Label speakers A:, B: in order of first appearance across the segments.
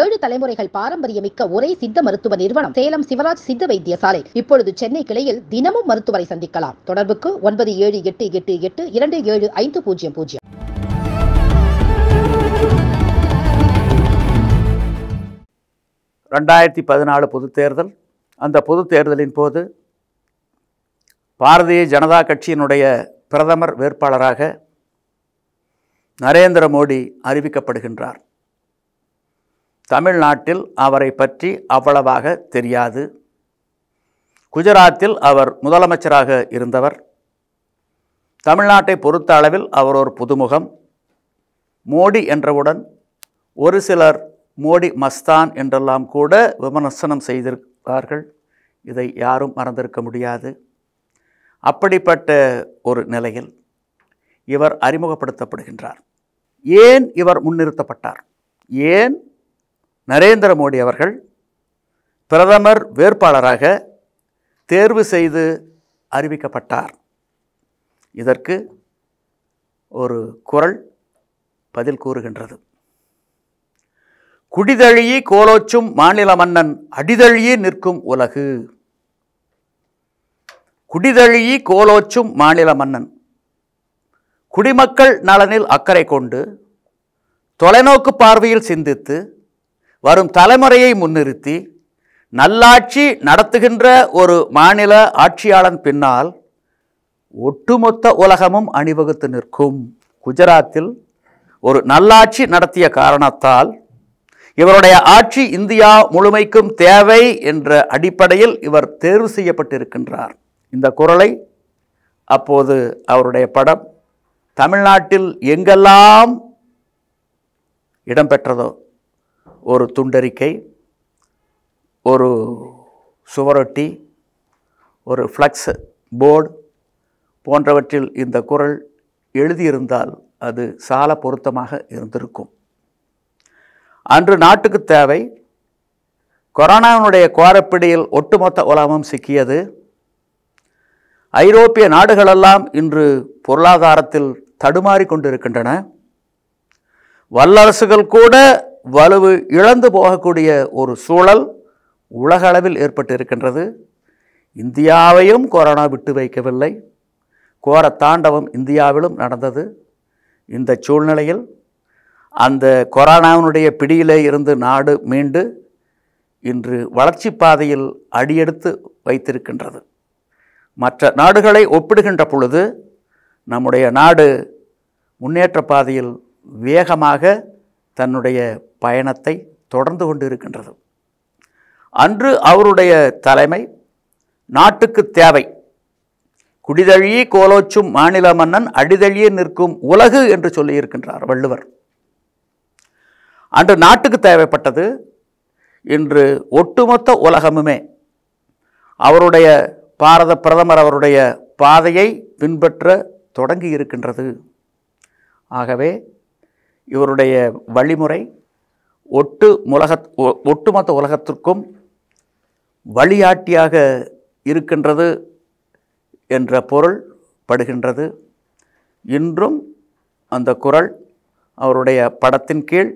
A: ஏழு தலைமுறைகள் பாரம்பரியமிக்க ஒரே சித்த மருத்துவ நிறுவனம் சேலம் சிவராஜ் சித்த வைத்தியசாலை இப்பொழுது சென்னை கிளையில் தினமும் மருத்துவரை சந்திக்கலாம் தொடர்புக்கு ஒன்பது ஏழு எட்டு எட்டு எட்டு இரண்டு ஏழு ஐந்து பூஜ்ஜியம் பூஜ்ஜியம் ரெண்டாயிரத்தி பதினாலு பொதுத் தேர்தல் அந்த பொதுத் தேர்தலின் போது பாரதிய ஜனதா கட்சியினுடைய பிரதமர் வேட்பாளராக நரேந்திர மோடி அறிவிக்கப்படுகின்றார் தமிழ்நாட்டில் அவரை பற்றி அவ்வளவாக தெரியாது குஜராத்தில் அவர் முதலமைச்சராக இருந்தவர் தமிழ்நாட்டை பொறுத்த அளவில் அவர் ஒரு புதுமுகம் மோடி என்றவுடன் ஒரு சிலர் மோடி மஸ்தான் என்றெல்லாம் கூட விமர்சனம் செய்திருக்கிறார்கள் இதை யாரும் மறந்திருக்க முடியாது அப்படிப்பட்ட ஒரு நிலையில் இவர் அறிமுகப்படுத்தப்படுகின்றார் ஏன் இவர் முன்னிறுத்தப்பட்டார் ஏன் நரேந்திர மோடி அவர்கள் பிரதமர் வேட்பாளராக தேர்வு செய்து அறிவிக்கப்பட்டார் இதற்கு ஒரு குரல் பதில் கூறுகின்றது குடிதழியி கோலோச்சும் மாநில மன்னன் அடிதழியே நிற்கும் உலகு குடிதழியி கோலோச்சும் மாநில மன்னன் குடிமக்கள் நலனில் அக்கறை கொண்டு தொலைநோக்கு பார்வையில் சிந்தித்து வரும் தலைமுறையை முன்னிறுத்தி நல்லாட்சி நடத்துகின்ற ஒரு மாநில ஆட்சியாளன் பின்னால் ஒட்டுமொத்த உலகமும் அணிவகுத்து நிற்கும் குஜராத்தில் ஒரு நல்லாட்சி நடத்திய காரணத்தால் இவருடைய ஆட்சி இந்தியா முழுமைக்கும் தேவை என்ற அடிப்படையில் இவர் தேர்வு செய்யப்பட்டிருக்கின்றார் இந்த குரலை அப்போது அவருடைய படம் தமிழ்நாட்டில் எங்கெல்லாம் இடம்பெற்றதோ ஒரு துண்டறிக்கை ஒரு சுவரொட்டி ஒரு ஃப்ளக்ஸ் போர்டு போன்றவற்றில் இந்த குரல் எழுதியிருந்தால் அது சால பொருத்தமாக இருந்திருக்கும் அன்று நாட்டுக்கு தேவை கொரோனாவினுடைய கோரப்பிடியில் ஒட்டுமொத்த உலகமும் சிக்கியது ஐரோப்பிய நாடுகளெல்லாம் இன்று பொருளாதாரத்தில் தடுமாறி கொண்டிருக்கின்றன வல்லரசுகள் கூட வலுவு இழந்து போகக்கூடிய ஒரு சூழல் உலக அளவில் ஏற்பட்டிருக்கின்றது இந்தியாவையும் கொரோனா விட்டு வைக்கவில்லை கோர தாண்டவம் இந்தியாவிலும் நடந்தது இந்த சூழ்நிலையில் அந்த கொரோனாவினுடைய பிடியிலே இருந்து நாடு மீண்டு இன்று வளர்ச்சி பாதையில் அடியெடுத்து வைத்திருக்கின்றது மற்ற நாடுகளை ஒப்பிடுகின்ற பொழுது நம்முடைய நாடு முன்னேற்ற பாதையில் வேகமாக தன்னுடைய பயணத்தை தொடர்ந்து கொண்டு இருக்கின்றது அன்று அவருடைய தலைமை நாட்டுக்கு தேவை குடிதழிய கோலோச்சும் மாநில மன்னன் அடிதழியே நிற்கும் உலகு என்று சொல்லியிருக்கின்றார் வள்ளுவர் அன்று நாட்டுக்கு தேவைப்பட்டது இன்று ஒட்டுமொத்த உலகமுமே அவருடைய பாரத பிரதமர் அவருடைய பாதையை பின்பற்ற தொடங்கி இருக்கின்றது ஆகவே இவருடைய வழிமுறை ஒட்டு உலகத் ஒட்டுமொத்த உலகத்திற்கும் வழியாட்டியாக இருக்கின்றது என்ற பொருள் படுகின்றது இன்றும் அந்த குரல் அவருடைய படத்தின் கீழ்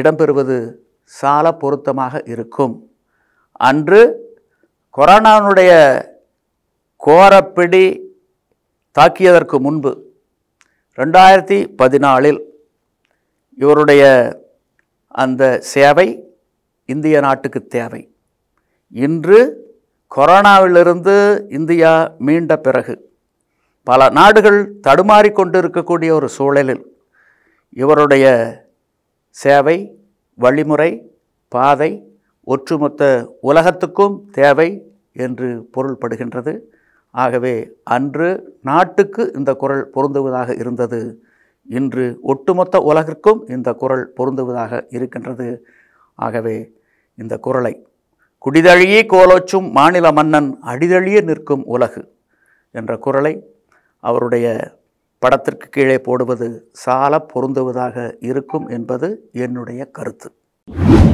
A: இடம்பெறுவது சால பொருத்தமாக இருக்கும் அன்று கொரோனாவுடைய கோரப்பிடி தாக்கியதற்கு முன்பு ரெண்டாயிரத்தி பதினாலில் இவருடைய அந்த சேவை இந்திய நாட்டுக்கு தேவை இன்று கொரோனாவிலிருந்து இந்தியா மீண்ட பிறகு பல நாடுகள் தடுமாறி கொண்டிருக்கக்கூடிய ஒரு சூழலில் இவருடைய சேவை வழிமுறை பாதை ஒற்றுமொத்த உலகத்துக்கும் தேவை என்று பொருள்படுகின்றது ஆகவே அன்று நாட்டுக்கு இந்த குரல் பொருந்துவதாக இருந்தது இன்று ஒட்டுமொத்த உலகிற்கும் இந்த குரல் பொருந்துவதாக இருக்கின்றது ஆகவே இந்த குரலை குடிதழியே கோலோச்சும் மாநில மன்னன் அடிதழியே நிற்கும் உலகு என்ற குரலை அவருடைய படத்திற்கு கீழே போடுவது சால பொருந்துவதாக இருக்கும் என்பது என்னுடைய கருத்து